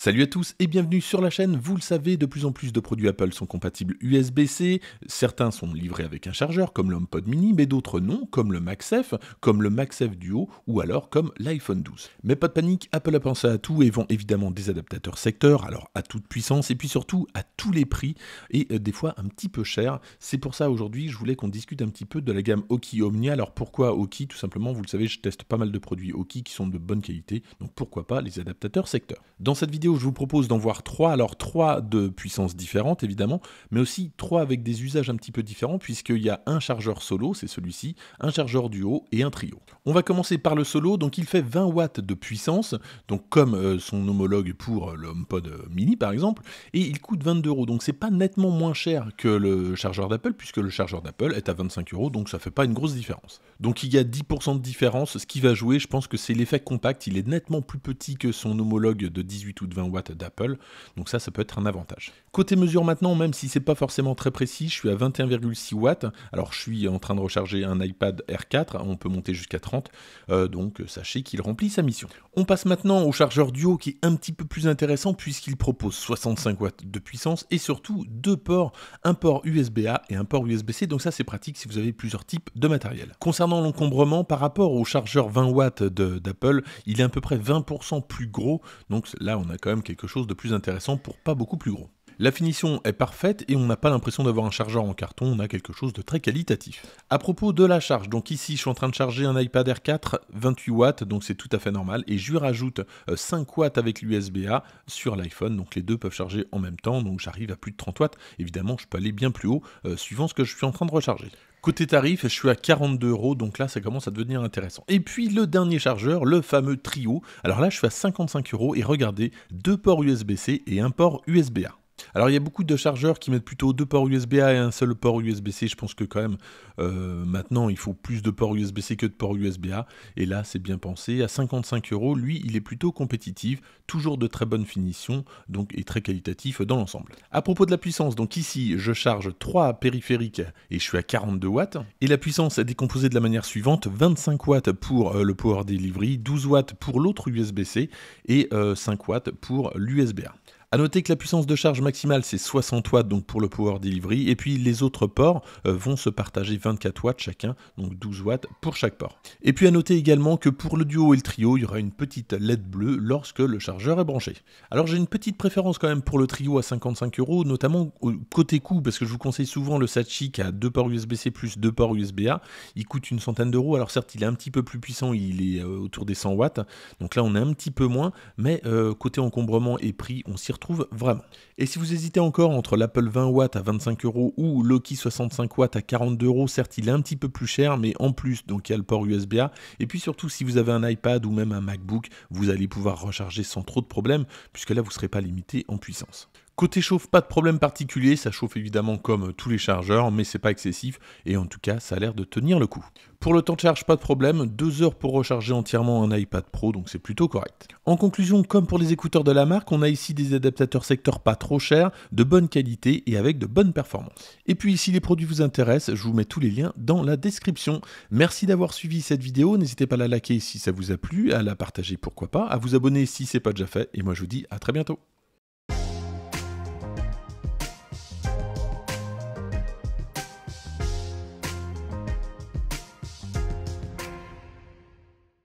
Salut à tous et bienvenue sur la chaîne. Vous le savez, de plus en plus de produits Apple sont compatibles USB-C. Certains sont livrés avec un chargeur, comme l'HomePod mini, mais d'autres non, comme le MaxF, comme le MaxF Duo ou alors comme l'iPhone 12. Mais pas de panique, Apple a pensé à tout et vend évidemment des adaptateurs secteur, alors à toute puissance et puis surtout à tous les prix et euh, des fois un petit peu cher. C'est pour ça aujourd'hui, je voulais qu'on discute un petit peu de la gamme Oki Omnia. Alors pourquoi Oki Tout simplement, vous le savez, je teste pas mal de produits Oki qui sont de bonne qualité, donc pourquoi pas les adaptateurs secteur. Dans cette vidéo, je vous propose d'en voir trois. Alors, trois de puissance différente évidemment, mais aussi trois avec des usages un petit peu différents, puisqu'il y a un chargeur solo, c'est celui-ci, un chargeur duo et un trio. On va commencer par le solo, donc il fait 20 watts de puissance, donc comme euh, son homologue pour euh, le HomePod euh, mini par exemple, et il coûte 22 euros, donc c'est pas nettement moins cher que le chargeur d'Apple, puisque le chargeur d'Apple est à 25 euros, donc ça fait pas une grosse différence. Donc il y a 10% de différence, ce qui va jouer, je pense que c'est l'effet compact, il est nettement plus petit que son homologue de 18 ou de watts d'Apple. Donc ça, ça peut être un avantage. Côté mesure maintenant, même si c'est pas forcément très précis, je suis à 21,6 watts. Alors je suis en train de recharger un iPad R4, on peut monter jusqu'à 30, euh, donc sachez qu'il remplit sa mission. On passe maintenant au chargeur duo qui est un petit peu plus intéressant puisqu'il propose 65 watts de puissance et surtout deux ports, un port USB-A et un port USB-C, donc ça c'est pratique si vous avez plusieurs types de matériel. Concernant l'encombrement, par rapport au chargeur 20 watts d'Apple, il est à peu près 20% plus gros, donc là on a quand quelque chose de plus intéressant pour pas beaucoup plus gros. La finition est parfaite et on n'a pas l'impression d'avoir un chargeur en carton, on a quelque chose de très qualitatif. À propos de la charge, donc ici je suis en train de charger un iPad Air 4, 28 watts, donc c'est tout à fait normal, et je lui rajoute 5 euh, watts avec l'USB-A sur l'iPhone, donc les deux peuvent charger en même temps, donc j'arrive à plus de 30 watts, évidemment je peux aller bien plus haut euh, suivant ce que je suis en train de recharger. Côté tarif, je suis à 42 euros, donc là ça commence à devenir intéressant. Et puis le dernier chargeur, le fameux Trio. Alors là je suis à 55 euros et regardez, deux ports USB-C et un port USB-A. Alors il y a beaucoup de chargeurs qui mettent plutôt deux ports USB-A et un seul port USB-C. Je pense que quand même euh, maintenant il faut plus de ports USB-C que de ports USB-A. Et là c'est bien pensé. À 55 euros, lui il est plutôt compétitif, toujours de très bonne finition donc, et très qualitatif dans l'ensemble. À propos de la puissance, donc ici je charge 3 périphériques et je suis à 42 watts. Et la puissance est décomposée de la manière suivante 25 watts pour euh, le Power Delivery, 12 watts pour l'autre USB-C et 5 euh, watts pour l'USB-A. A noter que la puissance de charge maximale c'est 60 watts donc pour le power delivery et puis les autres ports euh, vont se partager 24 watts chacun, donc 12 watts pour chaque port. Et puis à noter également que pour le duo et le trio, il y aura une petite LED bleue lorsque le chargeur est branché. Alors j'ai une petite préférence quand même pour le trio à 55 euros, notamment côté coût parce que je vous conseille souvent le Sachi qui a deux ports USB-C plus deux ports USB-A, il coûte une centaine d'euros. Alors certes, il est un petit peu plus puissant, il est euh, autour des 100 watts, donc là on est un petit peu moins, mais euh, côté encombrement et prix, on s'y vraiment. Et si vous hésitez encore entre l'Apple 20 watts à 25 euros ou l'Oki 65 watts à 42 euros, certes il est un petit peu plus cher, mais en plus donc il y a le port USB-A. Et puis surtout si vous avez un iPad ou même un MacBook, vous allez pouvoir recharger sans trop de problèmes puisque là vous serez pas limité en puissance. Côté chauffe, pas de problème particulier, ça chauffe évidemment comme tous les chargeurs, mais c'est pas excessif, et en tout cas ça a l'air de tenir le coup. Pour le temps de charge, pas de problème, 2 heures pour recharger entièrement un iPad Pro, donc c'est plutôt correct. En conclusion, comme pour les écouteurs de la marque, on a ici des adaptateurs secteur pas trop chers, de bonne qualité et avec de bonnes performances. Et puis si les produits vous intéressent, je vous mets tous les liens dans la description. Merci d'avoir suivi cette vidéo, n'hésitez pas à la liker si ça vous a plu, à la partager pourquoi pas, à vous abonner si c'est pas déjà fait, et moi je vous dis à très bientôt.